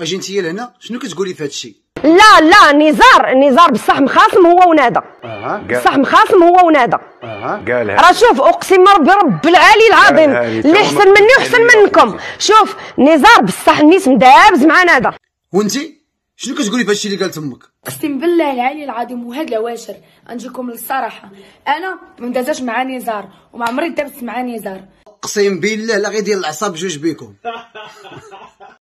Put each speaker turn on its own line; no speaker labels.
اجي انت لهنا شنو كتقولي في هذا الشيء
لا لا نزار نزار بصح مخاصم هو ونادى
اها بصح مخاصم هو ونادى اها قالها راه
شوف اقسم ربي رب العالي
العظيم
اللي حسن مني
وحسن منكم شوف نزار بصح نيس مدابز مع
نادى وانت شنو كتقولي في هادشي اللي قالت امك
اقسم بالله العلي العظيم وهاد العواشر نجيكم للصراحه انا ما دازاش مع نزار وما عمري دابت مع نزار
اقسم بالله لا غير ديال العصاب جوج بيكم